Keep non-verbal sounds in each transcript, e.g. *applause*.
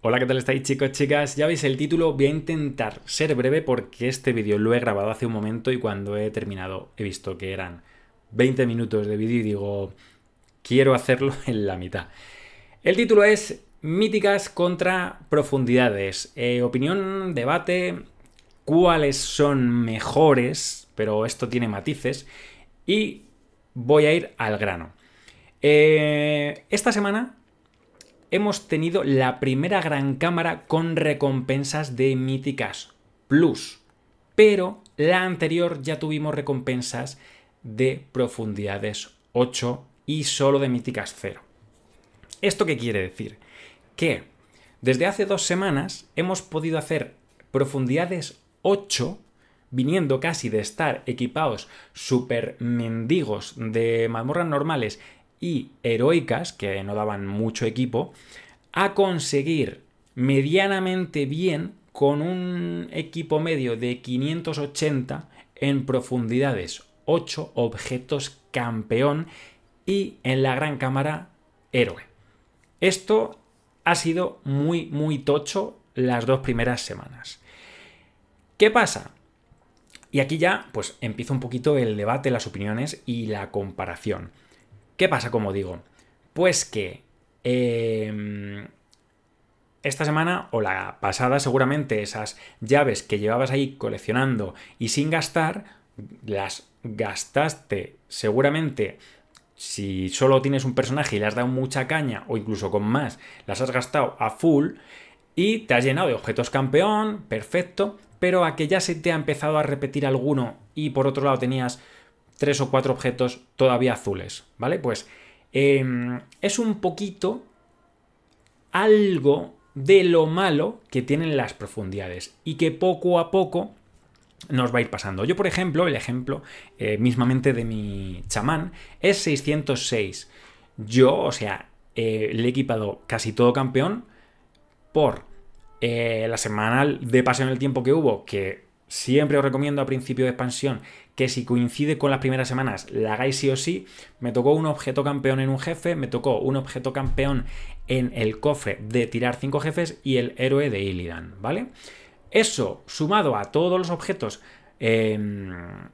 Hola, ¿qué tal estáis chicos, chicas? Ya veis el título, voy a intentar ser breve porque este vídeo lo he grabado hace un momento y cuando he terminado he visto que eran 20 minutos de vídeo y digo, quiero hacerlo *laughs* en la mitad. El título es Míticas contra profundidades. Eh, opinión, debate, cuáles son mejores, pero esto tiene matices y voy a ir al grano. Eh, esta semana hemos tenido la primera gran cámara con recompensas de míticas plus, pero la anterior ya tuvimos recompensas de profundidades 8 y solo de míticas 0. ¿Esto qué quiere decir? Que desde hace dos semanas hemos podido hacer profundidades 8 viniendo casi de estar equipados super mendigos de mazmorras normales y heroicas, que no daban mucho equipo, a conseguir medianamente bien con un equipo medio de 580 en profundidades, 8 objetos campeón y en la gran cámara héroe. Esto ha sido muy, muy tocho las dos primeras semanas. ¿Qué pasa? Y aquí ya pues empieza un poquito el debate, las opiniones y la comparación. ¿Qué pasa, como digo? Pues que em, esta semana o la pasada seguramente esas llaves que llevabas ahí coleccionando y sin gastar, las gastaste seguramente si solo tienes un personaje y le has dado mucha caña o incluso con más, las has gastado a full y te has llenado de objetos campeón, perfecto, pero a que ya se te ha empezado a repetir alguno y por otro lado tenías tres o cuatro objetos todavía azules, ¿vale? Pues em, es un poquito algo de lo malo que tienen las profundidades y que poco a poco nos va a ir pasando. Yo, por ejemplo, el ejemplo eh, mismamente de mi chamán es 606. Yo, o sea, eh, le he equipado casi todo campeón por eh, la semanal de paseo en el tiempo que hubo, que siempre os recomiendo a principio de expansión que si coincide con las primeras semanas, la hagáis sí o sí. Me tocó un objeto campeón en un jefe, me tocó un objeto campeón en el cofre de tirar 5 jefes y el héroe de Illidan, ¿vale? Eso, sumado a todos los objetos em,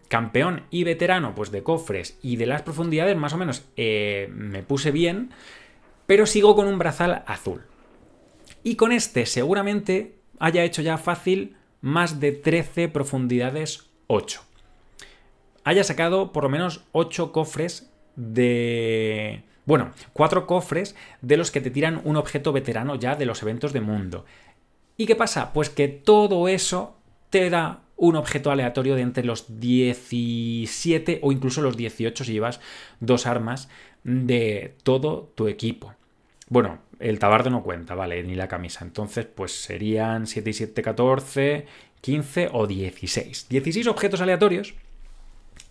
campeón y veterano, pues de cofres y de las profundidades, más o menos eh, me puse bien, pero sigo con un brazal azul. Y con este seguramente haya hecho ya fácil más de 13 profundidades 8 haya sacado por lo menos 8 cofres de... Bueno, 4 cofres de los que te tiran un objeto veterano ya de los eventos de mundo. ¿Y qué pasa? Pues que todo eso te da un objeto aleatorio de entre los 17 o incluso los 18 si llevas dos armas de todo tu equipo. Bueno, el tabardo no cuenta, vale, ni la camisa. Entonces, pues serían 7 y 7, 14, 15 o 16. 16 objetos aleatorios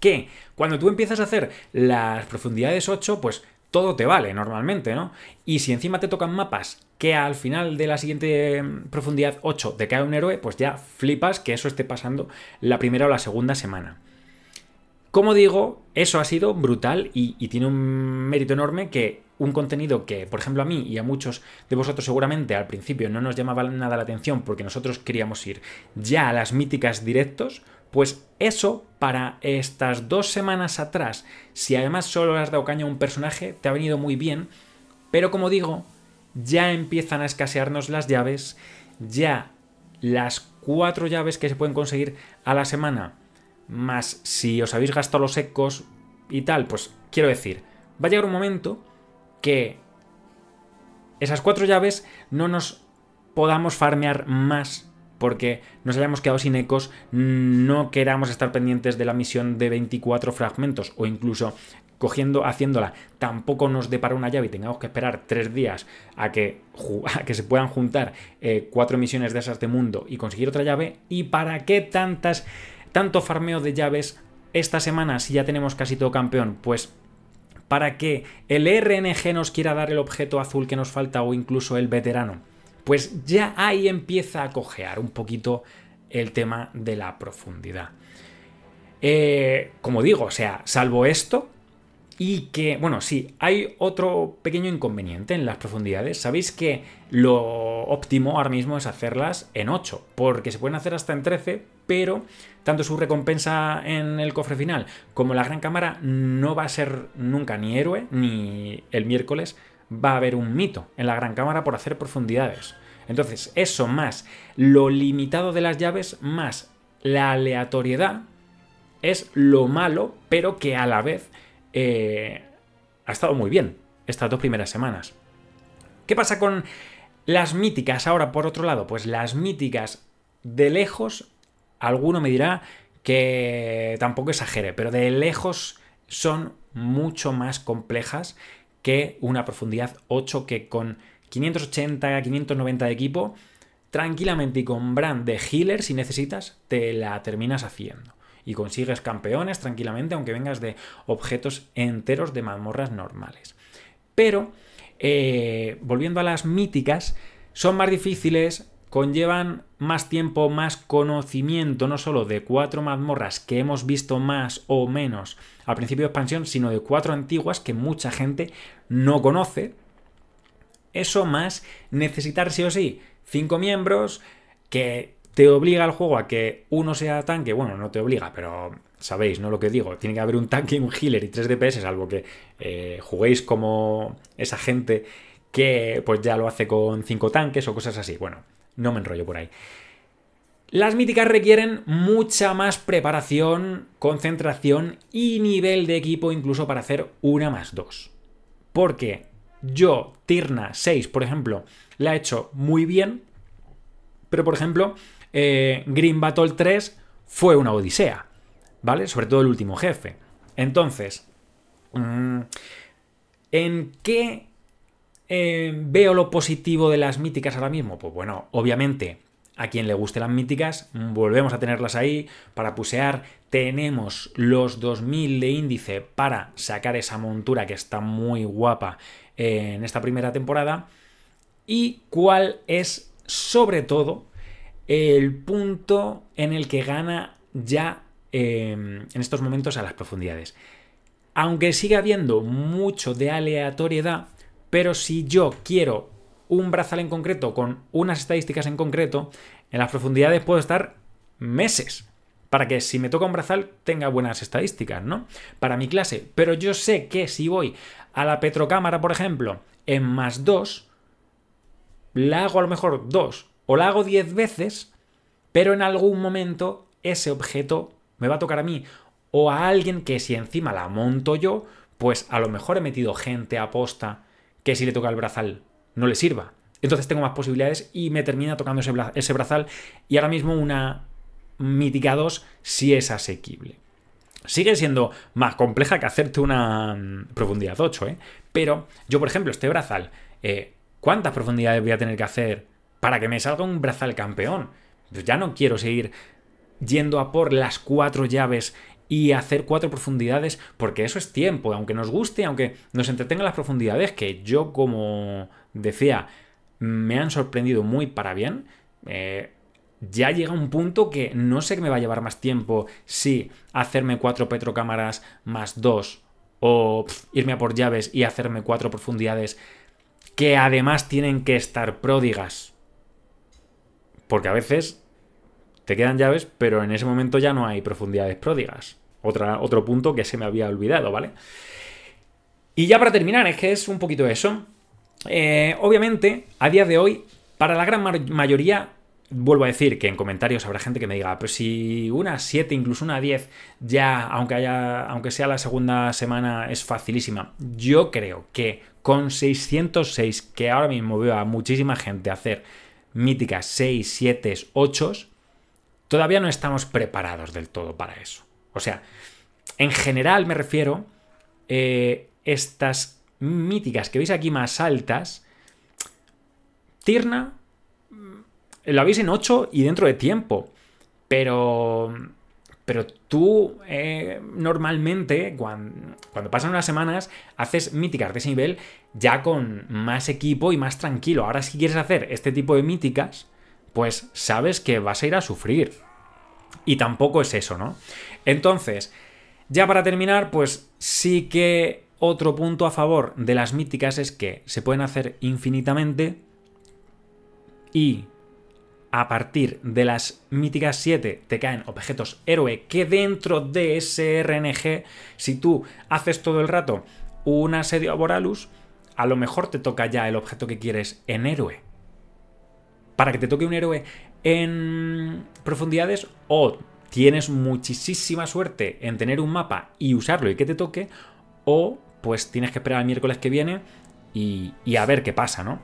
que cuando tú empiezas a hacer las profundidades 8, pues todo te vale normalmente, ¿no? Y si encima te tocan mapas que al final de la siguiente mm, profundidad 8 te cae un héroe, pues ya flipas que eso esté pasando la primera o la segunda semana. Como digo, eso ha sido brutal y, y, tiene un mérito enorme que un contenido que, por ejemplo, a mí y a muchos de vosotros seguramente al principio no nos llamaba nada la atención porque nosotros queríamos ir ya a las míticas directos, pues eso para estas dos semanas atrás, si además solo has dado caña a un personaje, te ha venido muy bien, pero como digo, ya empiezan a escasearnos las llaves, ya las cuatro llaves que se pueden conseguir a la semana, más si os habéis gastado los ecos y tal, pues quiero decir, va a llegar un momento que esas cuatro llaves no nos podamos farmear más porque nos hayamos quedado sin ecos, no queramos estar pendientes de la misión de 24 fragmentos o incluso cogiendo, haciéndola, tampoco nos depara una llave y tengamos que esperar tres días a que, *laughs* se puedan juntar eh, cuatro misiones de esas de mundo y conseguir otra llave. ¿Y para qué tantas, tanto farmeo de llaves esta semana si ya tenemos casi todo campeón? Pues para que el RNG nos quiera dar el objeto azul que nos falta o incluso el veterano pues ya ahí empieza a cojear un poquito el tema de la profundidad. Eh, como digo, o sea, salvo esto y que, bueno, sí, hay otro pequeño inconveniente en las profundidades. Sabéis que lo óptimo ahora mismo es hacerlas en 8, porque se pueden hacer hasta en 13, pero tanto su recompensa en el cofre final como la gran cámara no va a ser nunca ni héroe ni el miércoles va a haber un mito en la gran cámara por hacer profundidades. Entonces, eso más lo limitado de las llaves más la aleatoriedad es lo malo, pero que a la vez eh, ha estado muy bien estas dos primeras semanas. ¿Qué pasa con las míticas ahora, por otro lado? Pues las míticas de lejos, alguno me dirá que tampoco exagere, pero de lejos son mucho más complejas que una profundidad 8 que con 580, 590 de equipo, tranquilamente y con Brand de healer si necesitas, te la terminas haciendo. Y consigues campeones tranquilamente, aunque vengas de objetos enteros de mazmorras normales. Pero, eh, volviendo a las míticas, son más difíciles, conllevan más tiempo, más conocimiento, no solo de cuatro mazmorras que hemos visto más o menos al principio de expansión, sino de cuatro antiguas que mucha gente no conoce. Eso más necesitar sí o sí cinco miembros que te obliga al juego a que uno sea tanque, bueno, no te obliga, pero sabéis, ¿no? Lo que digo, tiene que haber un tanque, un healer y tres DPS, salvo que eh, juguéis como esa gente que pues ya lo hace con cinco tanques o cosas así. Bueno, no me enrollo por ahí. Las míticas requieren mucha más preparación, concentración y nivel de equipo incluso para hacer una más dos. Porque yo, Tirna 6, por ejemplo, la he hecho muy bien, pero por ejemplo, eh, Green Battle 3 fue una odisea, ¿vale? Sobre todo el último jefe. Entonces, mm, ¿en qué Em, ¿Veo lo positivo de las míticas ahora mismo? Pues bueno, obviamente, a quien le guste las míticas, mm, volvemos a tenerlas ahí para pusear. Tenemos los 2000 de índice para sacar esa montura que está muy guapa en esta primera temporada. Y cuál es, sobre todo, el punto en el que gana ya em, en estos momentos a las profundidades. Aunque siga habiendo mucho de aleatoriedad, pero si yo quiero un brazal en concreto con unas estadísticas en concreto, en las profundidades puedo estar meses para que si me toca un brazal tenga buenas estadísticas, ¿no? Para mi clase. Pero yo sé que si voy a la petrocámara, por ejemplo, en más dos, la hago a lo mejor dos o la hago 10 veces, pero en algún momento ese objeto me va a tocar a mí o a alguien que si encima la monto yo, pues a lo mejor he metido gente aposta que si le toca el brazal no le sirva. Entonces tengo más posibilidades y me termina tocando ese, brazal y ahora mismo una mítica 2 si es asequible. Sigue siendo más compleja que hacerte una mm, profundidad 8, ¿eh? Pero yo, por ejemplo, este brazal, eh, ¿cuántas profundidades voy a tener que hacer para que me salga un brazal campeón? Pues ya no quiero seguir yendo a por las cuatro llaves y hacer cuatro profundidades, porque eso es tiempo, aunque nos guste, aunque nos entretengan las profundidades, que yo como decía, me han sorprendido muy para bien. Eh, ya llega un punto que no sé que me va a llevar más tiempo si hacerme cuatro petrocámaras más dos o irme a por llaves y hacerme cuatro profundidades que además tienen que estar pródigas. Porque a veces te quedan llaves, pero en ese momento ya no hay profundidades pródigas. Otra, otro punto que se me había olvidado, ¿vale? Y ya para terminar, es que es un poquito eso. Eh, obviamente, a día de hoy, para la gran mayoría, vuelvo a decir que en comentarios habrá gente que me diga, pero si una 7, incluso una 10, ya, aunque, haya, aunque sea la segunda semana, es facilísima. Yo creo que con 606, que ahora mismo veo a muchísima gente hacer míticas 6, 7, 8, todavía no estamos preparados del todo para eso. O sea, en general me refiero, a eh, estas míticas que veis aquí más altas, Tirna, la veis en 8 y dentro de tiempo, pero... Pero tú eh, normalmente, cuando, cuando, pasan unas semanas, haces míticas de ese nivel ya con más equipo y más tranquilo. Ahora si quieres hacer este tipo de míticas, pues sabes que vas a ir a sufrir. Y tampoco es eso, ¿no? Entonces, ya para terminar, pues sí que otro punto a favor de las míticas es que se pueden hacer infinitamente y a partir de las míticas 7 te caen objetos héroe que dentro de ese RNG, si tú haces todo el rato un asedio a Boralus, a lo mejor te toca ya el objeto que quieres en héroe para que te toque un héroe en profundidades o tienes muchísima suerte en tener un mapa y usarlo y que te toque o pues tienes que esperar al miércoles que viene y, a ver qué pasa, ¿no?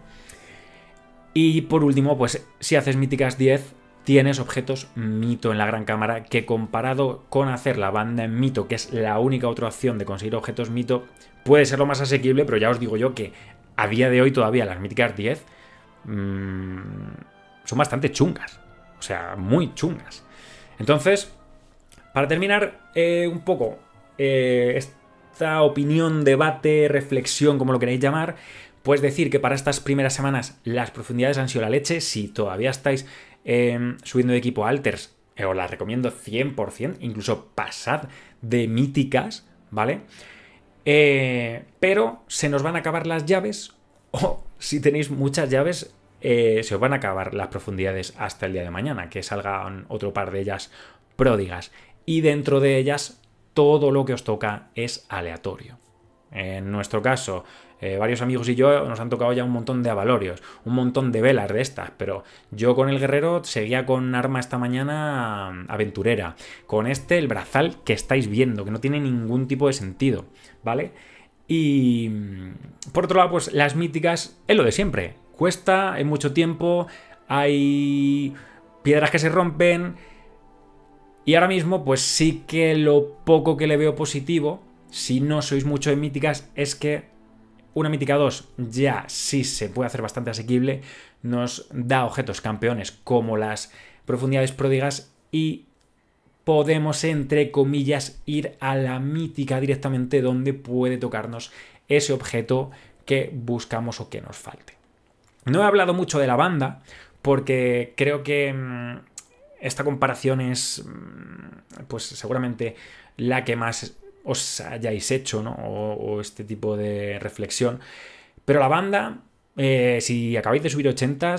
Y por último, pues si haces míticas 10, tienes objetos mito en la gran cámara que comparado con hacer la banda en mito, que es la única otra opción de conseguir objetos mito, puede ser lo más asequible, pero ya os digo yo que a día de hoy todavía las míticas 10 Mm, son bastante chungas. O sea, muy chungas. Entonces, para terminar eh, un poco eh, esta opinión, debate, reflexión, como lo queréis llamar, pues decir que para estas primeras semanas las profundidades han sido la leche. Si todavía estáis em, subiendo de equipo alters, eh, os las recomiendo 100%, incluso pasad de míticas, ¿vale? pero se nos van a acabar las llaves o si tenéis muchas llaves, eh, se os van a acabar las profundidades hasta el día de mañana, que salgan otro par de ellas pródigas. Y dentro de ellas, todo lo que os toca es aleatorio. En nuestro caso, eh, varios amigos y yo nos han tocado ya un montón de avalorios, un montón de velas de estas, pero yo con el guerrero seguía con arma esta mañana mm, aventurera, con este el brazal que estáis viendo, que no tiene ningún tipo de sentido, ¿vale? Y mm, por otro lado, pues las míticas es lo de siempre. Cuesta, hay mucho tiempo, hay piedras que se rompen. Y ahora mismo, pues sí que lo poco que le veo positivo, si no sois mucho en míticas, es que una mítica 2 ya sí se puede hacer bastante asequible. Nos da objetos campeones como las profundidades pródigas y podemos, entre comillas, ir a la mítica directamente donde puede tocarnos ese objeto que buscamos o que nos falte. No he hablado mucho de la banda porque creo que mm, esta comparación es, mm, pues seguramente la que más os hayáis hecho, ¿no? O, este tipo de reflexión. Pero la banda, eh, si acabáis de subir 80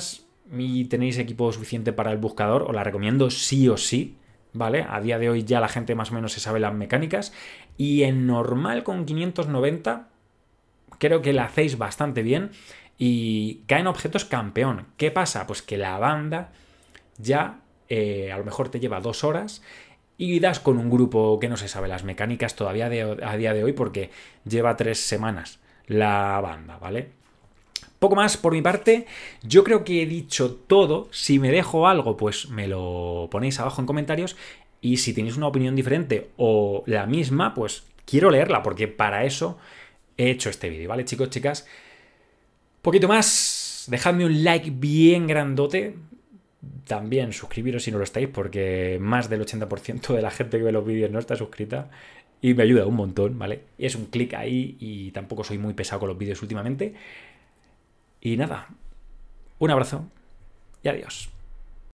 y tenéis equipo suficiente para el buscador, os la recomiendo sí o sí. ¿vale? A día de hoy ya la gente más o menos se sabe las mecánicas. Y en normal con 590 creo que la hacéis bastante bien y caen objetos campeón. ¿Qué pasa? Pues que la banda ya eh, a lo mejor te lleva dos horas y das con un grupo que no se sabe las mecánicas todavía a día de hoy porque lleva tres semanas la banda, ¿vale? Poco más por mi parte, yo creo que he dicho todo, si me dejo algo pues me lo ponéis abajo en comentarios y si tenéis una opinión diferente o la misma pues quiero leerla porque para eso he hecho este vídeo, ¿vale chicos, chicas? Poquito más, dejadme un like bien grandote, también suscribiros si no lo estáis porque más del 80% de la gente que ve los vídeos no está suscrita y me ayuda un montón, ¿vale? Es un clic ahí y tampoco soy muy pesado con los vídeos últimamente. Y nada, un abrazo y adiós.